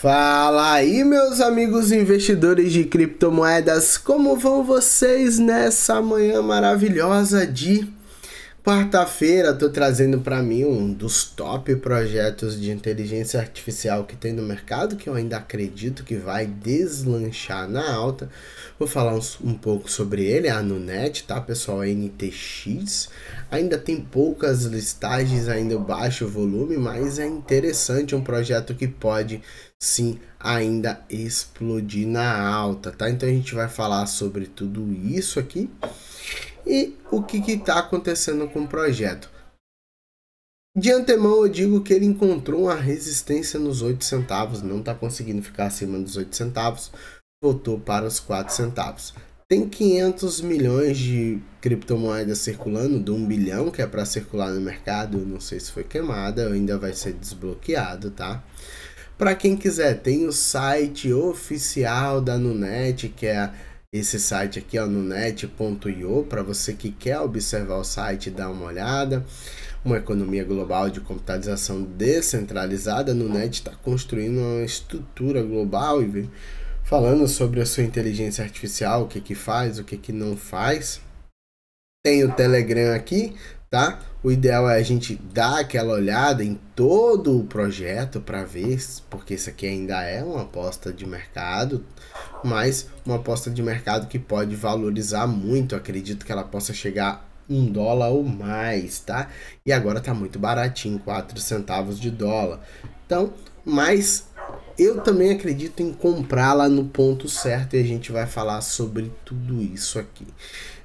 Fala aí, meus amigos investidores de criptomoedas, como vão vocês nessa manhã maravilhosa de Quarta-feira estou trazendo para mim um dos top projetos de inteligência artificial que tem no mercado, que eu ainda acredito que vai deslanchar na alta. Vou falar um, um pouco sobre ele, a Nunet, tá pessoal? A NTX. Ainda tem poucas listagens, ainda baixo volume, mas é interessante, um projeto que pode sim ainda explodir na alta, tá? Então a gente vai falar sobre tudo isso aqui e o que está acontecendo com o projeto. De antemão eu digo que ele encontrou uma resistência nos 8 centavos, não está conseguindo ficar acima dos 8 centavos, voltou para os 4 centavos. Tem 500 milhões de criptomoedas circulando, de 1 bilhão que é para circular no mercado, não sei se foi queimada, ainda vai ser desbloqueado, tá? Para quem quiser, tem o site oficial da Nunet, que é esse site aqui ó, no net.io para você que quer observar o site dar uma olhada uma economia global de computação descentralizada no net está construindo uma estrutura global e falando sobre a sua inteligência artificial o que que faz o que que não faz tem o Telegram aqui tá? O ideal é a gente dar aquela olhada em todo o projeto para ver, porque isso aqui ainda é uma aposta de mercado, mas uma aposta de mercado que pode valorizar muito. Acredito que ela possa chegar um dólar ou mais, tá? E agora tá muito baratinho, 4 centavos de dólar. Então, mas eu também acredito em comprá-la no ponto certo e a gente vai falar sobre tudo isso aqui.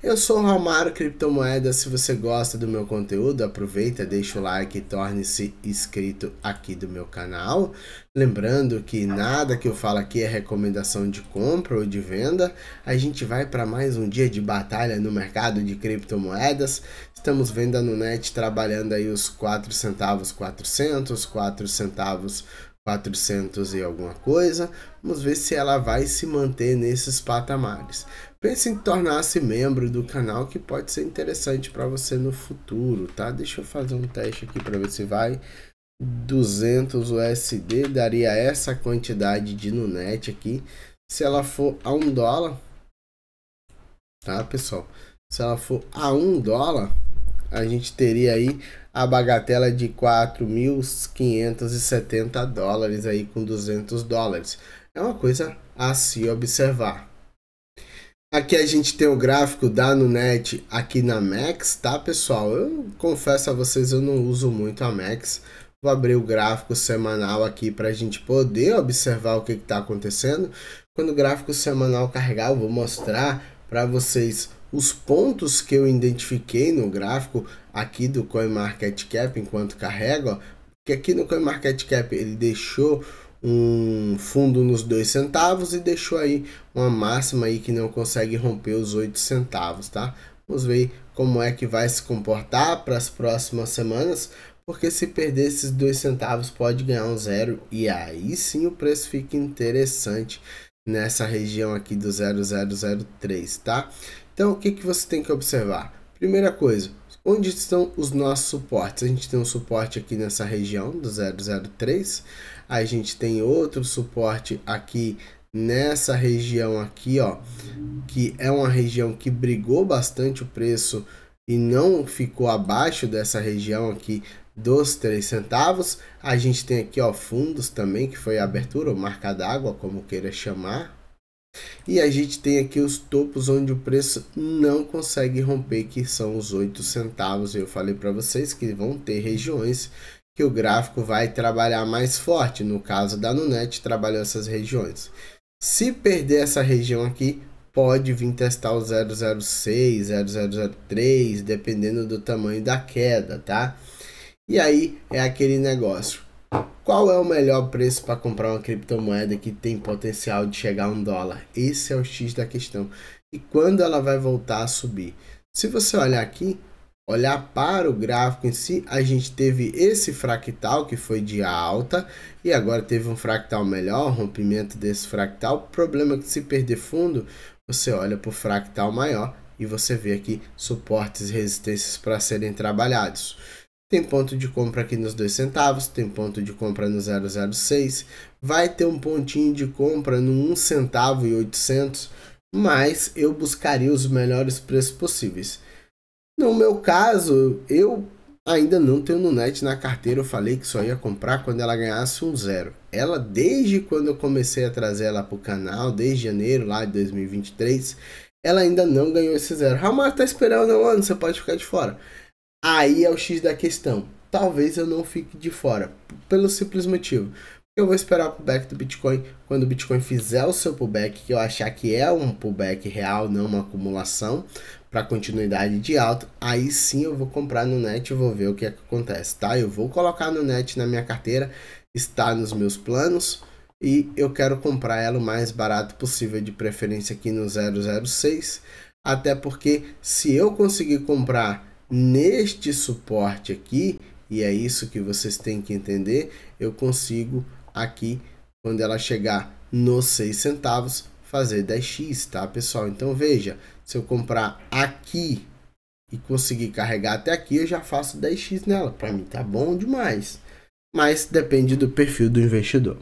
Eu sou o Ramaro Criptomoeda. Se você gosta do meu conteúdo, aproveita, deixa o like e torne-se inscrito aqui do meu canal. Lembrando que nada que eu falo aqui é recomendação de compra ou de venda. A gente vai para mais um dia de batalha no mercado de criptomoedas. Estamos vendo no net trabalhando aí os 4 centavos 400, 4 centavos 400 e alguma coisa. Vamos ver se ela vai se manter nesses patamares. Pense em tornar-se membro do canal que pode ser interessante para você no futuro, tá? Deixa eu fazer um teste aqui para ver se vai. 200 USD daria essa quantidade de Nunet aqui. Se ela for a um dólar, tá pessoal? Se ela for a um dólar, a gente teria aí a bagatela de 4.570 dólares aí com 200 dólares. É uma coisa a se observar. Aqui a gente tem o gráfico da Nunet aqui na Max, tá pessoal? Eu confesso a vocês, eu não uso muito a Max. Vou abrir o gráfico semanal aqui para a gente poder observar o que está acontecendo. Quando o gráfico semanal carregar, eu vou mostrar para vocês os pontos que eu identifiquei no gráfico aqui do CoinMarketCap enquanto carrega, que aqui no CoinMarketCap ele deixou um fundo nos dois centavos e deixou aí uma máxima aí que não consegue romper os oito centavos, tá? Vamos ver como é que vai se comportar para as próximas semanas, porque se perder esses dois centavos pode ganhar um zero e aí sim o preço fica interessante nessa região aqui do 0003, tá? Então, o que, que você tem que observar? Primeira coisa, onde estão os nossos suportes? A gente tem um suporte aqui nessa região do 003, a gente tem outro suporte aqui nessa região aqui, ó, que é uma região que brigou bastante o preço e não ficou abaixo dessa região aqui dos 3 centavos. A gente tem aqui ó, fundos também, que foi a abertura, ou marca d'água, como queira chamar. E a gente tem aqui os topos onde o preço não consegue romper, que são os 8 centavos. Eu falei para vocês que vão ter regiões que o gráfico vai trabalhar mais forte. No caso da Nunet, trabalhou essas regiões. Se perder essa região aqui, pode vir testar o 006, 0003, dependendo do tamanho da queda, tá? E aí é aquele negócio. Qual é o melhor preço para comprar uma criptomoeda que tem potencial de chegar a um dólar? Esse é o X da questão. E quando ela vai voltar a subir? Se você olhar aqui, olhar para o gráfico em si, a gente teve esse fractal que foi de alta e agora teve um fractal melhor, rompimento desse fractal. O problema é que se perder fundo, você olha para o fractal maior e você vê aqui suportes e resistências para serem trabalhados tem ponto de compra aqui nos dois centavos, tem ponto de compra no 006, vai ter um pontinho de compra no 1 um centavo e 800, mas eu buscaria os melhores preços possíveis. No meu caso, eu ainda não tenho no net na carteira, eu falei que só ia comprar quando ela ganhasse um zero. Ela, desde quando eu comecei a trazer ela para o canal, desde janeiro lá de 2023, ela ainda não ganhou esse zero. Ramar tá esperando, ano, você pode ficar de fora. Aí é o X da questão. Talvez eu não fique de fora, pelo simples motivo. Eu vou esperar o pullback do Bitcoin quando o Bitcoin fizer o seu pullback, que eu achar que é um pullback real, não uma acumulação, para continuidade de alta. Aí sim eu vou comprar no net e vou ver o que, é que acontece, tá? Eu vou colocar no net na minha carteira, está nos meus planos e eu quero comprar ela o mais barato possível, de preferência aqui no 006, até porque se eu conseguir comprar neste suporte aqui, e é isso que vocês têm que entender, eu consigo aqui, quando ela chegar nos 6 centavos, fazer 10x, tá pessoal? Então veja, se eu comprar aqui e conseguir carregar até aqui, eu já faço 10x nela. Para mim tá bom demais mas depende do perfil do investidor.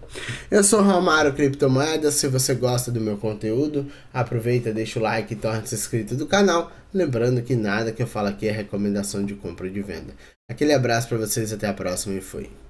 Eu sou Romário Criptomoedas, se você gosta do meu conteúdo, aproveita, deixa o like e torne-se inscrito do canal, lembrando que nada que eu falo aqui é recomendação de compra ou de venda. Aquele abraço para vocês, até a próxima e fui.